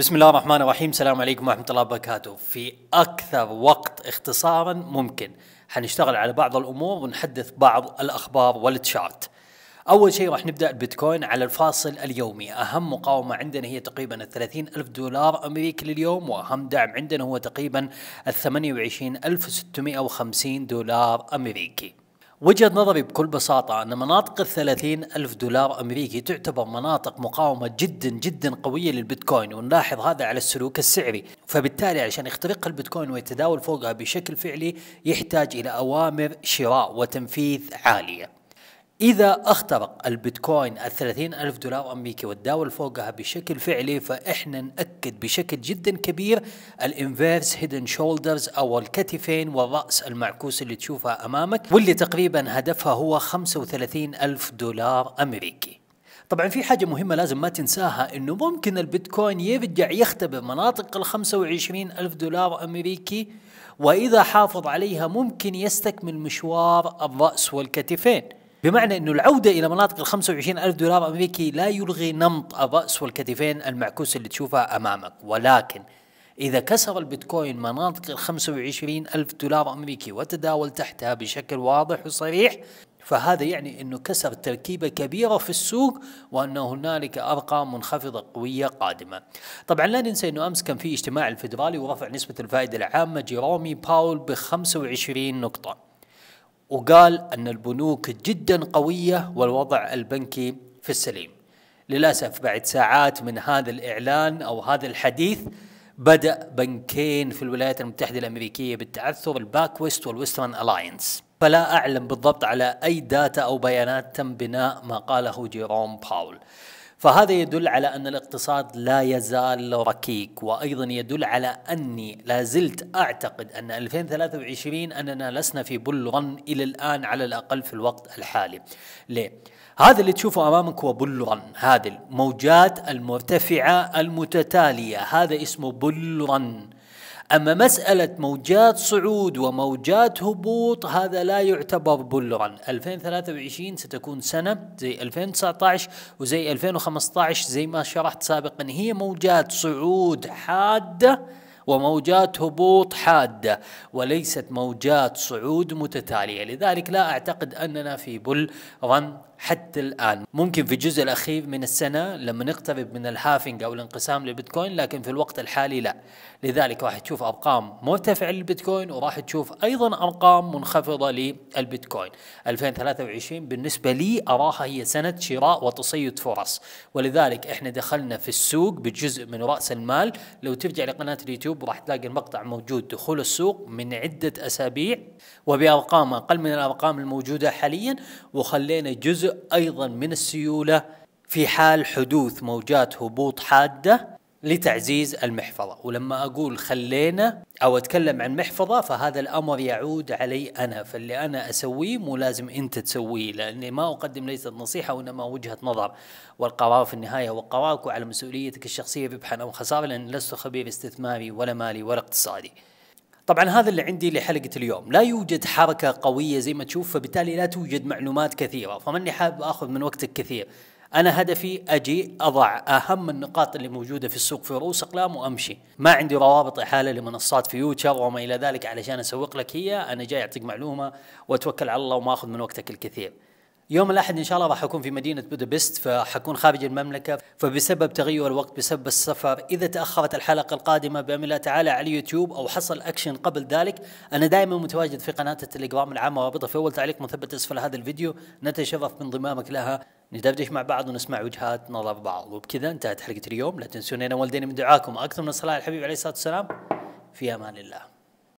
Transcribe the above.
بسم الله الرحمن الرحيم السلام عليكم ورحمة الله وبركاته في أكثر وقت اختصارا ممكن حنشتغل على بعض الأمور ونحدث بعض الأخبار والتشارت أول شيء راح نبدأ البيتكوين على الفاصل اليومي أهم مقاومة عندنا هي تقريبا الثلاثين ألف دولار أمريكي لليوم وأهم دعم عندنا هو تقريبا الثمانية وعشرين ألف وستمائة وخمسين دولار أمريكي وجهة نظري بكل بساطة أن مناطق الثلاثين ألف دولار أمريكي تعتبر مناطق مقاومة جدا جدا قوية للبيتكوين ونلاحظ هذا على السلوك السعري فبالتالي عشان يخترقها البيتكوين ويتداول فوقها بشكل فعلي يحتاج إلى أوامر شراء وتنفيذ عالية إذا اخترق البيتكوين ال ألف دولار أمريكي والداول فوقها بشكل فعلي فإحنا نأكد بشكل جدا كبير الانفيرس هيدن شولدرز أو الكتفين والرأس المعكوس اللي تشوفها أمامك واللي تقريبا هدفها هو 35 ألف دولار أمريكي طبعا في حاجة مهمة لازم ما تنساها انه ممكن البيتكوين يرجع يختبر مناطق ال 25 ألف دولار أمريكي وإذا حافظ عليها ممكن يستكمل مشوار الرأس والكتفين بمعنى أن العودة إلى مناطق ال 25 ألف دولار أمريكي لا يلغي نمط الرأس والكتفين المعكوس اللي تشوفها أمامك ولكن إذا كسر البيتكوين مناطق ال 25 ألف دولار أمريكي وتداول تحتها بشكل واضح وصريح فهذا يعني أنه كسر تركيبة كبيرة في السوق وأن هنالك أرقام منخفضة قوية قادمة طبعا لا ننسى أنه أمس كان في اجتماع الفيدرالي ورفع نسبة الفائدة العامة جيرومي باول ب 25 نقطة وقال أن البنوك جدا قوية والوضع البنكي في السليم للأسف بعد ساعات من هذا الإعلان أو هذا الحديث بدأ بنكين في الولايات المتحدة الأمريكية بالتعثر الباك ويست والويسترن ألاينس فلا أعلم بالضبط على أي داتا أو بيانات تم بناء ما قاله جيروم باول فهذا يدل على أن الاقتصاد لا يزال ركيك وأيضا يدل على أني لا زلت أعتقد أن 2023 أننا لسنا في بل رن إلى الآن على الأقل في الوقت الحالي ليه؟ هذا اللي تشوفه امامك هو بل رن هذه الموجات المرتفعه المتتاليه هذا اسمه بل رن أما مسألة موجات صعود وموجات هبوط هذا لا يعتبر بلغا 2023 ستكون سنة زي 2019 وزي 2015 زي ما شرحت سابقا هي موجات صعود حادة وموجات هبوط حادة وليست موجات صعود متتالية لذلك لا أعتقد أننا في بل رن حتى الآن ممكن في الجزء الأخير من السنة لما نقترب من الهافنج أو الانقسام للبيتكوين لكن في الوقت الحالي لا لذلك راح تشوف أرقام مرتفعة للبيتكوين وراح تشوف أيضا أرقام منخفضة للبيتكوين 2023 بالنسبة لي أراها هي سنة شراء وتصيد فرص ولذلك إحنا دخلنا في السوق بجزء من رأس المال لو ترجع لقناة اليوتيوب راح تلاقي المقطع موجود دخول السوق من عدة أسابيع وبأرقام أقل من الأرقام الموجودة حاليا وخلينا جزء أيضا من السيولة في حال حدوث موجات هبوط حادة لتعزيز المحفظة ولما أقول خلينا أو أتكلم عن محفظة فهذا الأمر يعود علي أنا فاللي أنا أسويه مو لازم أنت تسويه لأني ما أقدم ليست نصيحة وإنما وجهة نظر والقرار في النهاية هو قرارك وعلى مسؤوليتك الشخصية ربحا أو خسارة لأن لست خبير استثماري ولا مالي ولا اقتصادي طبعا هذا اللي عندي لحلقه اليوم لا يوجد حركه قويه زي ما تشوف فبالتالي لا توجد معلومات كثيره فماني حاب اخذ من وقتك كثير انا هدفي اجي اضع اهم النقاط اللي موجوده في السوق في رؤوس اقلام وامشي ما عندي روابط احاله لمنصات فيوتشر وما الى ذلك علشان اسوق لك هي انا جاي اعطيك معلومه واتوكل على الله وما اخذ من وقتك الكثير يوم الاحد ان شاء الله راح اكون في مدينه بودابست فحكون خارج المملكه فبسبب تغير الوقت بسبب السفر اذا تاخرت الحلقه القادمه بامر الله تعالى على اليوتيوب او حصل اكشن قبل ذلك انا دائما متواجد في قناه التليجرام العامه رابطها في اول تعليق مثبت اسفل هذا الفيديو نتشرف بانضمامك لها ندردش مع بعض ونسمع وجهات نظر بعض وبكذا انتهت حلقه اليوم لا تنسون انا والدين من دعاكم اكثر من الصلاه على الحبيب عليه الصلاه والسلام في امان الله